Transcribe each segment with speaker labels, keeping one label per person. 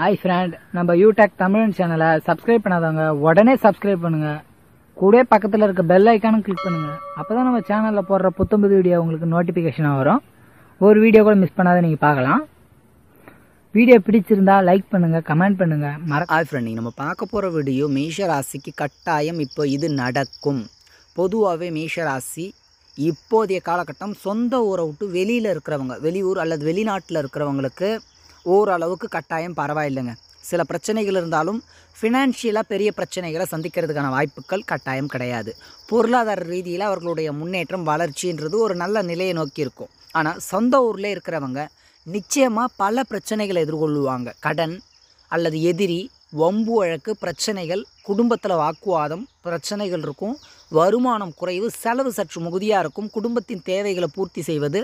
Speaker 1: hi friend நம்ம யூடெக் தமிழ் சேனலை subscribe பண்ணாதவங்க உடனே சப்ஸ்கிரைப் பண்ணுங்க கூட பக்கத்தில் இருக்க பெல் ஐக்கானும் கிளிக் பண்ணுங்க அப்போ தான் நம்ம சேனலில் போடுற புத்தம்பது வீடியோ உங்களுக்கு நோட்டிஃபிகேஷனாக வரும் ஒரு வீடியோ கூட மிஸ் பண்ணாத நீங்கள் பார்க்கலாம் வீடியோ பிடிச்சிருந்தா லைக் பண்ணுங்கள் கமெண்ட் பண்ணுங்க மற ஹாய் ஃப்ரெண்ட் நீங்கள் நம்ம பார்க்க போகிற வீடியோ மேஷ ராசிக்கு கட்டாயம் இப்போ இது நடக்கும் பொதுவாகவே மேஷ ராசி இப்போதைய காலகட்டம் சொந்த ஊரை விட்டு வெளியில் இருக்கிறவங்க வெளியூர் அல்லது வெளிநாட்டில் இருக்கிறவங்களுக்கு ஓரளவுக்கு கட்டாயம் பரவாயில்லைங்க சில பிரச்சனைகள் இருந்தாலும் ஃபினான்ஷியலாக பெரிய பிரச்சனைகளை சந்திக்கிறதுக்கான வாய்ப்புகள் கட்டாயம் கிடையாது பொருளாதார ரீதியில் அவர்களுடைய முன்னேற்றம் வளர்ச்சின்றது ஒரு நல்ல நிலையை நோக்கி இருக்கும் ஆனால் சொந்த ஊரில் இருக்கிறவங்க நிச்சயமாக பல பிரச்சனைகளை எதிர்கொள்ளுவாங்க கடன் அல்லது எதிரி வம்பு வழக்கு பிரச்சனைகள் குடும்பத்தில் வாக்குவாதம் பிரச்சனைகள் இருக்கும் வருமானம் குறைவு செலவு சற்று மிகுதியாக இருக்கும் குடும்பத்தின் தேவைகளை பூர்த்தி செய்வது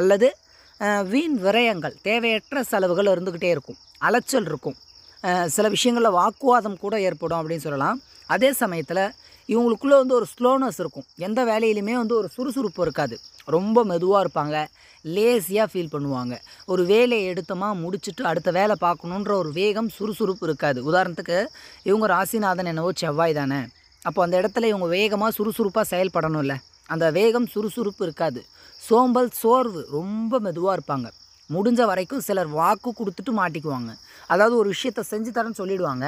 Speaker 1: அல்லது வீண் விரயங்கள் தேவையற்ற செலவுகள் இருந்துக்கிட்டே இருக்கும் அலைச்சல் இருக்கும் சில விஷயங்களில் வாக்குவாதம் கூட ஏற்படும் அப்படின்னு சொல்லலாம் அதே சமயத்தில் இவங்களுக்குள்ளே வந்து ஒரு ஸ்லோனஸ் இருக்கும் எந்த வேலையிலுமே வந்து ஒரு சுறுசுறுப்பு இருக்காது ரொம்ப மெதுவாக இருப்பாங்க லேசியாக ஃபீல் பண்ணுவாங்க ஒரு வேலையை எடுத்தோமா முடிச்சுட்டு அடுத்த வேலை பார்க்கணுன்ற ஒரு வேகம் சுறுசுறுப்பு இருக்காது உதாரணத்துக்கு இவங்க ராசிநாதன் என்னவோ செவ்வாய் தானே அப்போ அந்த இடத்துல இவங்க வேகமாக சுறுசுறுப்பாக செயல்படணும்ல அந்த வேகம் சுறுசுறுப்பு இருக்காது சோம்பல் சோர்வு ரொம்ப மெதுவாக இருப்பாங்க முடிஞ்ச வரைக்கும் சிலர் வாக்கு கொடுத்துட்டு மாட்டிக்குவாங்க அதாவது ஒரு விஷயத்தை செஞ்சு தரேன்னு சொல்லிவிடுவாங்க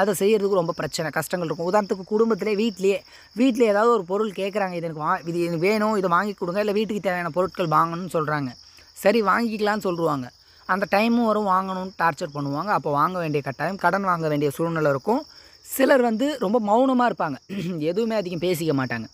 Speaker 1: அதை செய்கிறதுக்கு ரொம்ப பிரச்சனை கஷ்டங்கள் இருக்கும் உதாரணத்துக்கு குடும்பத்திலே வீட்லேயே வீட்டில் ஏதாவது ஒரு பொருள் கேட்குறாங்க இது எனக்கு வா இது எனக்கு வேணும் இதை வாங்கி கொடுங்க இல்லை வீட்டுக்கு தேவையான பொருட்கள் வாங்கணும்னு சொல்கிறாங்க சரி வாங்கிக்கலாம்னு சொல்லுவாங்க அந்த டைமும் வரும் வாங்கணும்னு டார்ச்சர் பண்ணுவாங்க அப்போ வாங்க வேண்டிய கட்டாயம் கடன் வாங்க வேண்டிய சூழ்நிலை இருக்கும் சிலர் வந்து ரொம்ப மௌனமாக இருப்பாங்க எதுவுமே அதிகம் பேசிக்க மாட்டாங்க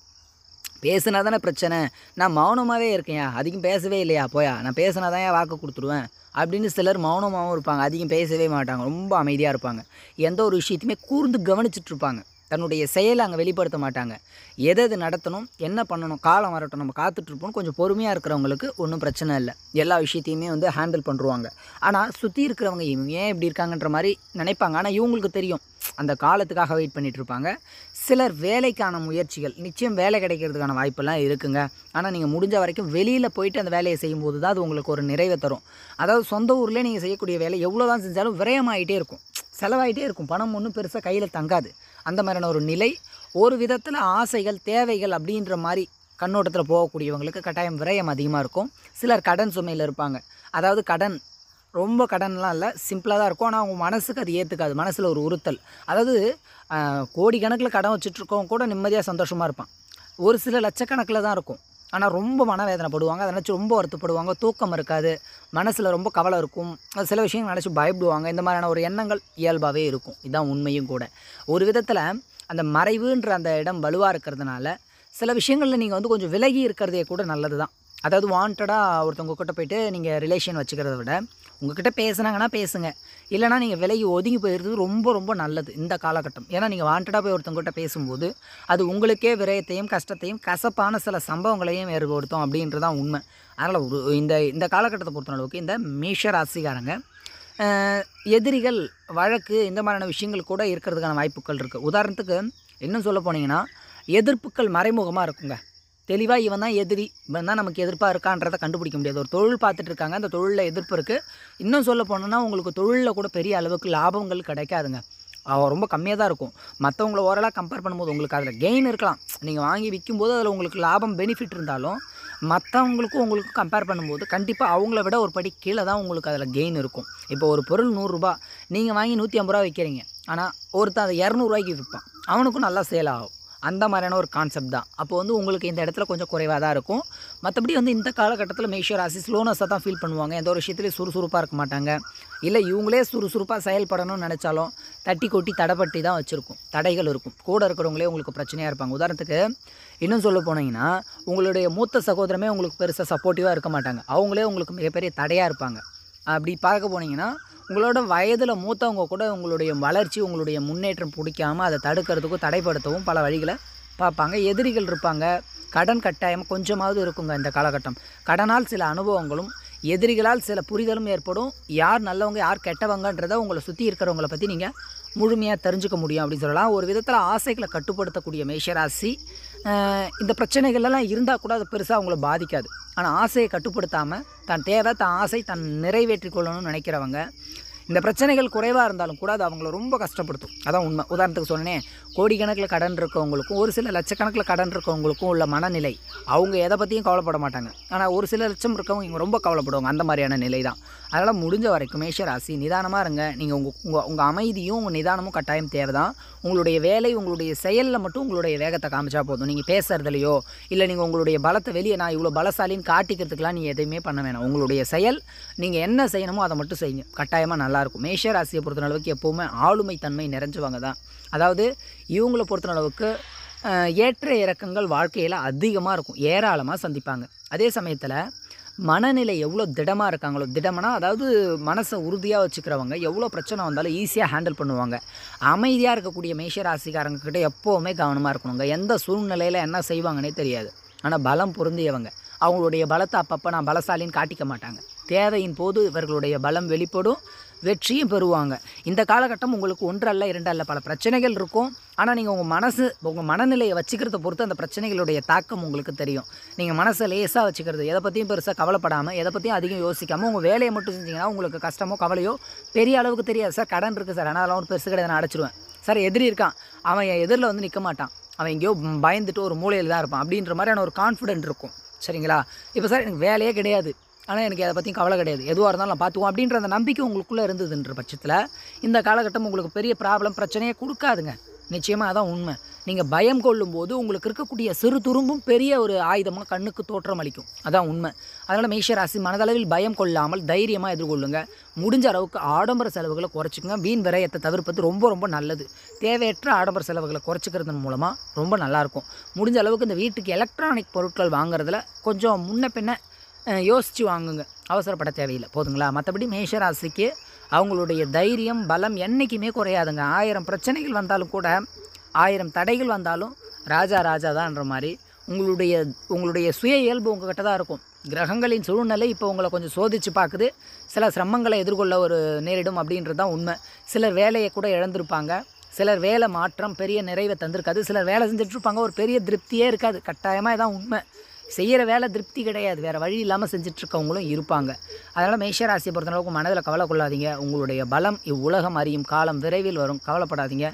Speaker 1: பேசுனா தானே பிரச்சனை நான் மௌனமாகவே இருக்கேன் அதிகம் பேசவே இல்லையா போயா நான் பேசினா தான் ஏன் வாக்கு கொடுத்துருவேன் அப்படின்னு சிலர் மௌனமாகவும் இருப்பாங்க அதிகம் பேசவே மாட்டாங்க ரொம்ப அமைதியாக இருப்பாங்க எந்த ஒரு விஷயத்தையுமே கூர்ந்து கவனிச்சிட்ருப்பாங்க தன்னுடைய செயலை அங்கே வெளிப்படுத்த மாட்டாங்க எதை எது நடத்தணும் என்ன பண்ணணும் காலம் வரட்டும் நம்ம காத்துட்ருப்போம் கொஞ்சம் பொறுமையாக இருக்கிறவங்களுக்கு ஒன்றும் பிரச்சனை இல்லை எல்லா விஷயத்தையுமே வந்து ஹேண்டில் பண்ணுருவாங்க ஆனால் சுற்றி இருக்கிறவங்க இவங்க ஏன் இப்படி இருக்காங்கன்ற மாதிரி நினைப்பாங்க ஆனால் இவங்களுக்கு தெரியும் அந்த காலத்துக்காக வெயிட் பண்ணிகிட்ருப்பாங்க சிலர் வேலைக்கான முயற்சிகள் நிச்சயம் வேலை கிடைக்கிறதுக்கான வாய்ப்பெல்லாம் இருக்குங்க ஆனால் நீங்கள் முடிஞ்ச வரைக்கும் வெளியில் போயிட்டு அந்த வேலையை செய்யும்போது தான் அது உங்களுக்கு ஒரு நிறைவை தரும் அதாவது சொந்த ஊரில் நீங்கள் செய்யக்கூடிய வேலை எவ்வளோ தான் செஞ்சாலும் விரயமாகிட்டே இருக்கும் செலவாகிட்டே இருக்கும் பணம் ஒன்றும் பெருசாக கையில் தங்காது அந்த மாதிரியான ஒரு நிலை ஒரு விதத்தில் ஆசைகள் தேவைகள் அப்படின்ற மாதிரி கண்ணோட்டத்தில் போகக்கூடியவங்களுக்கு கட்டாயம் விரயம் அதிகமாக இருக்கும் சிலர் கடன் சுமையில் இருப்பாங்க அதாவது கடன் ரொம்ப கடன்லாம் இல்லை சிம்பிளாக தான் இருக்கும் ஆனால் அவங்க மனசுக்கு அது ஏற்றுக்காது மனசில் ஒரு உறுத்தல் அதாவது கோடிக்கணக்கில் கடன் வச்சுட்ருக்கவங்க கூட நிம்மதியாக சந்தோஷமாக இருப்பான் ஒரு சில லட்சக்கணக்கில் தான் இருக்கும் ஆனால் ரொம்ப மனவேதனைப்படுவாங்க அதை நினச்சி ரொம்ப வருத்தப்படுவாங்க தூக்கம் இருக்காது மனசில் ரொம்ப கவலை இருக்கும் அது சில விஷயங்கள் நினச்சி பயப்படுவாங்க இந்த மாதிரியான ஒரு எண்ணங்கள் இயல்பாகவே இருக்கும் இதுதான் உண்மையும் கூட ஒரு விதத்தில் அந்த மறைவுன்ற அந்த இடம் வலுவாக இருக்கிறதுனால சில விஷயங்களில் நீங்கள் வந்து கொஞ்சம் விலகி இருக்கிறதே கூட நல்லது தான் அதாவது வாண்டடாக ஒருத்தவங்க கிட்ட போயிட்டு நீங்கள் ரிலேஷன் வச்சுக்கிறத விட உங்ககிட்ட பேசுனாங்கன்னா பேசுங்க இல்லைனா நீங்கள் விலகி ஒதுங்கி போயிடுறது ரொம்ப ரொம்ப நல்லது இந்த காலகட்டம் ஏன்னா நீங்கள் வாண்டடாக போய் ஒருத்தவங்ககிட்ட பேசும்போது அது உங்களுக்கே விரயத்தையும் கஷ்டத்தையும் கசப்பான சில சம்பவங்களையும் ஏற்படுத்தும் அப்படின்றதான் உண்மை அதனால் ஒரு இந்த இந்த காலகட்டத்தை பொறுத்த அளவுக்கு இந்த மேஷ ராசிக்காரங்க எதிரிகள் வழக்கு இந்த மாதிரியான விஷயங்கள் கூட இருக்கிறதுக்கான வாய்ப்புகள் இருக்குது உதாரணத்துக்கு இன்னும் சொல்ல போனீங்கன்னா எதிர்ப்புகள் மறைமுகமாக இருக்குங்க தெளிவாக இவன் தான் எதிரி இவன் தான் நமக்கு எதிர்ப்பாக இருக்கான்றதை கண்டுபிடிக்க முடியாது ஒரு தொழில் பார்த்துட்டு இருக்காங்க அந்த தொழிலில் எதிர்ப்பு இருக்குது இன்னும் சொல்ல போனோன்னா உங்களுக்கு தொழிலில் கூட பெரிய அளவுக்கு லாபங்கள் கிடைக்காதுங்க அவன் ரொம்ப கம்மியாக தான் இருக்கும் மற்றவங்கள ஓரளவு கம்பேர் பண்ணும்போது உங்களுக்கு அதில் கெயின் இருக்கலாம் நீங்கள் வாங்கி விற்கும்போது அதில் உங்களுக்கு லாபம் பெனிஃபிட் இருந்தாலும் மற்றவங்களுக்கும் உங்களுக்கு கம்பேர் பண்ணும்போது கண்டிப்பாக அவங்கள விட ஒரு படி கீழே தான் உங்களுக்கு அதில் கெயின் இருக்கும் இப்போ ஒரு பொருள் நூறுரூபா நீங்கள் வாங்கி நூற்றி ஐம்பது ரூபா விற்கிறீங்க ஆனால் ஒருத்தன் அதை இரநூறுவாய்க்கு விற்பான் அவனுக்கும் நல்லா சேல் ஆகும் அந்த மாதிரியான ஒரு கான்செப்ட் தான் அப்போ வந்து உங்களுக்கு இந்த இடத்துல கொஞ்சம் குறைவாக தான் இருக்கும் மற்றபடி வந்து இந்த காலகட்டத்தில் மேஷர் ராசி ஸ்லோனஸாக தான் ஃபீல் பண்ணுவாங்க எந்த ஒரு விஷயத்துலையும் சுறுசுறுப்பாக இருக்க மாட்டாங்க இல்லை இவங்களே சுறுசுறுப்பாக செயல்படணும்னு நினச்சாலும் தட்டி கொட்டி தடைப்பட்டி தான் வச்சுருக்கும் தடைகள் இருக்கும் கூட இருக்கிறவங்களே உங்களுக்கு பிரச்சனையாக இருப்பாங்க உதாரணத்துக்கு இன்னும் சொல்ல போனீங்கன்னா உங்களுடைய மூத்த சகோதரமே உங்களுக்கு பெருசாக சப்போர்ட்டிவாக இருக்க மாட்டாங்க அவங்களே உங்களுக்கு மிகப்பெரிய தடையாக இருப்பாங்க அப்படி பார்க்க போனீங்கன்னா உங்களோட வயதில் மூத்தவங்க கூட உங்களுடைய வளர்ச்சி உங்களுடைய முன்னேற்றம் பிடிக்காமல் அதை தடுக்கிறதுக்கும் தடைப்படுத்தவும் பல வழிகளை பார்ப்பாங்க எதிரிகள் இருப்பாங்க கடன் கட்டாயம் கொஞ்சமாவது இருக்குங்க இந்த காலகட்டம் கடனால் சில அனுபவங்களும் எதிரிகளால் சில புரிதலும் ஏற்படும் யார் நல்லவங்க யார் கெட்டவங்கன்றதை உங்களை சுற்றி இருக்கிறவங்கள பற்றி நீங்கள் முழுமையாக தெரிஞ்சுக்க முடியும் அப்படின்னு சொல்லலாம் ஒரு விதத்தில் ஆசைகளை கட்டுப்படுத்தக்கூடிய மேஷராசி இந்த பிரச்சனைகள்லாம் இருந்தால் கூட அது பெருசாக அவங்கள பாதிக்காது ஆனால் ஆசையை கட்டுப்படுத்தாமல் தன் தேவை தன் ஆசை தன் நிறைவேற்றி கொள்ளணும்னு நினைக்கிறவங்க இந்த பிரச்சனைகள் குறைவாக இருந்தாலும் கூட அது அவங்கள ரொம்ப கஷ்டப்படுத்தும் அதான் உண்மை உதாரணத்துக்கு சொன்னேன் கோடிக்கணக்கில் கடன் இருக்கவங்களுக்கும் ஒரு சில லட்சக்கணக்கில் கடன் இருக்கவங்களுக்கும் உள்ள மனநிலை அவங்க எதை பற்றியும் கவலைப்பட மாட்டாங்க ஆனால் ஒரு சில லட்சம் இருக்கவங்க இவங்க ரொம்ப கவலைப்படுவாங்க அந்த மாதிரியான நிலை தான் அதனால் முடிஞ்ச வரைக்கும் மேஷராசி நிதானமாக இருங்க நீங்கள் உங்கள் உங்கள் உங்கள் அமைதியும் உங்கள் நிதானமும் கட்டாயம் தேவை தான் உங்களுடைய வேலை உங்களுடைய செயலில் மட்டும் உங்களுடைய வேகத்தை காமிச்சா போதும் நீங்கள் பேசுகிறதுலையோ இல்லை நீங்கள் உங்களுடைய பலத்தை வெளியே நான் இவ்வளோ பலசாலின்னு காட்டிக்கிறதுக்கெலாம் நீங்கள் எதையுமே பண்ண வேணாம் உங்களுடைய செயல் நீங்கள் என்ன செய்யணுமோ அதை மட்டும் செய்யுங்க கட்டாயமாக நல்லாயிருக்கும் மேஷராசியை பொறுத்தளவுக்கு எப்போவுமே ஆளுமை தன்மை நிறைஞ்சவங்க தான் அதாவது இவங்களை பொறுத்தளவுக்கு ஏற்ற இறக்கங்கள் வாழ்க்கையில் அதிகமாக இருக்கும் ஏராளமாக சந்திப்பாங்க அதே சமயத்தில் மனநிலை எவ்வளோ திடமாக இருக்காங்களோ திடம்னா அதாவது மனசை உறுதியாக வச்சுக்கிறவங்க எவ்வளோ பிரச்சனை வந்தாலும் ஈஸியாக ஹேண்டில் பண்ணுவாங்க அமைதியாக இருக்கக்கூடிய மேஷ ராசிக்காரங்கக்கிட்ட எப்போவுமே கவனமாக இருக்கணுங்க எந்த சூழ்நிலையில் என்ன செய்வாங்கன்னே தெரியாது ஆனால் பலம் பொருந்தியவங்க அவங்களுடைய பலத்தை அப்பப்போ நான் பலசாலின்னு காட்டிக்க மாட்டாங்க தேவையின் போது இவர்களுடைய பலம் வெளிப்படும் வெற்றியும் பெறுவாங்க இந்த காலகட்டம் உங்களுக்கு ஒன்றல்ல இரண்டல்ல பல பிரச்சனைகள் இருக்கும் ஆனால் நீங்கள் உங்கள் மனசு உங்கள் மனநிலையை வச்சுக்கிறத பொறுத்து அந்த பிரச்சனைகளுடைய தாக்கம் உங்களுக்கு தெரியும் நீங்கள் மனசை லேசாக வச்சுக்கிறது எதை பற்றியும் பெருசாக கவலைப்படாமல் எதை பற்றியும் அதிகம் யோசிக்காமல் உங்கள் வேலையை மட்டும் செஞ்சிங்கன்னா உங்களுக்கு கஷ்டமோ கவலையோ பெரிய அளவுக்கு தெரியாது சார் கடன் இருக்குது சார் ஆனால் அதெல்லாம் ஒரு பெருசு கிடையாது நான் அடைச்சிடுவேன் சார் எதிரி இருக்கான் அவன் என் எதிரில் வந்து நிற்க மாட்டான் அவன் எங்கேயோ பயந்துட்டு ஒரு மூலையில் தான் இருப்பான் அப்படின்ற மாதிரியான ஒரு கான்ஃபிடென்ட் இருக்கும் சரிங்களா இப்போ சார் எனக்கு வேலையே கிடையாது ஆனால் எனக்கு அதை பற்றியும் கவலை கிடையாது எதுவாக இருந்தாலும் நான் பார்த்துவோம் அப்படின்ற அந்த நம்பிக்கை உங்களுக்குள்ளே இருந்ததுன்ற பட்சத்தில் இந்த காலகட்டம் உங்களுக்கு பெரிய ப்ராப்ளம் பிரச்சனையே கொடுக்காதுங்க நிச்சயமாக அதான் உண்மை நீங்கள் பயம் கொள்ளும்போது உங்களுக்கு இருக்கக்கூடிய சிறு துரும்பும் பெரிய ஒரு ஆயுதமாக கண்ணுக்கு தோற்றம் அளிக்கும் அதான் உண்மை அதனால் மேஷராசி மனதளவில் பயம் கொள்ளாமல் தைரியமாக எதிர்கொள்ளுங்க முடிஞ்ச அளவுக்கு ஆடம்பர செலவுகளை குறைச்சிக்கங்க வீண் விரயத்தை தவிர்ப்பது ரொம்ப ரொம்ப நல்லது தேவையற்ற ஆடம்பர செலவுகளை குறைச்சிக்கிறது மூலமாக ரொம்ப நல்லாயிருக்கும் முடிஞ்ச அளவுக்கு இந்த வீட்டுக்கு எலக்ட்ரானிக் பொருட்கள் வாங்குறதுல கொஞ்சம் முன்ன பின்ன யோசித்து வாங்குங்க அவசரப்பட தேவையில்லை போதுங்களா மற்றபடி மேஷராசிக்கு அவங்களுடைய தைரியம் பலம் என்றைக்குமே குறையாதுங்க ஆயிரம் பிரச்சனைகள் வந்தாலும் கூட ஆயிரம் தடைகள் வந்தாலும் ராஜா ராஜா தான்ன்ற மாதிரி உங்களுடைய உங்களுடைய சுய இயல்பு உங்கள்கிட்ட தான் இருக்கும் கிரகங்களின் சூழ்நிலை இப்போ உங்களை கொஞ்சம் சோதித்து பார்க்குது சில சிரமங்களை எதிர்கொள்ள ஒரு நேரிடும் அப்படின்றது தான் உண்மை சிலர் வேலையை கூட இழந்திருப்பாங்க சிலர் வேலை மாற்றம் பெரிய நிறைவை தந்திருக்காது சிலர் வேலை செஞ்சிட்ருப்பாங்க ஒரு பெரிய திருப்தியே இருக்காது கட்டாயமாக இதான் உண்மை செய்கிற வேலை திருப்தி கிடையாது வேறு வழி இல்லாமல் செஞ்சிட்ருக்கவங்களும் இருப்பாங்க அதனால் மேஷராசியை பொறுத்தளவுக்கு மனதில் கவலை கொள்ளாதீங்க உங்களுடைய பலம் இவ்வுலகம் அறியும் காலம் விரைவில் வரும் கவலைப்படாதீங்க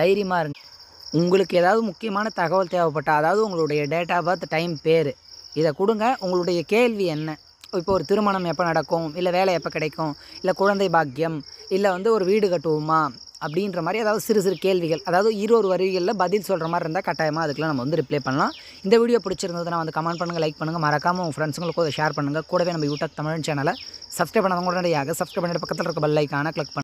Speaker 1: தைரியமாக இருங்க உங்களுக்கு ஏதாவது முக்கியமான தகவல் தேவைப்பட்டால் அதாவது உங்களுடைய டேட் ஆஃப் பர்த் டைம் பேர் இதை கொடுங்க உங்களுடைய கேள்வி என்ன இப்போ ஒரு திருமணம் எப்போ நடக்கும் இல்லை வேலை எப்போ கிடைக்கும் இல்லை குழந்தை பாக்கியம் இல்லை வந்து ஒரு வீடு கட்டுவோமா அப்படின்ற மாதிரி அதாவது சிறு சிறு கேள்விகள் அதாவது இருபது வரிகளில் பதில் சொல்கிற மாதிரி இருந்தால் கட்டாயமாக அதுக்கெலாம் நம்ம வந்து ரிப்ளை பண்ணலாம் இந்த வீடியோ பிடிச்சிருந்ததுன்னா வந்து கமெண்ட் பண்ணுங்கள் லைக் பண்ணுங்கள் மறக்காமல் உங்கள் ஃப்ரெண்ட்ஸுங்களுக்கும் ஷேர் பண்ணுங்கள் கூடவே நம்ம யூடியூப் தமிழ் சேனலை சப்ஸ்கிரைப் பண்ணவங்க உடனடியாக சப்ஸ்கிரைப் பண்ணிட்டு பக்கத்தில் இருக்க பெல் ஐக்கான கிளிக் பண்ணுங்கள்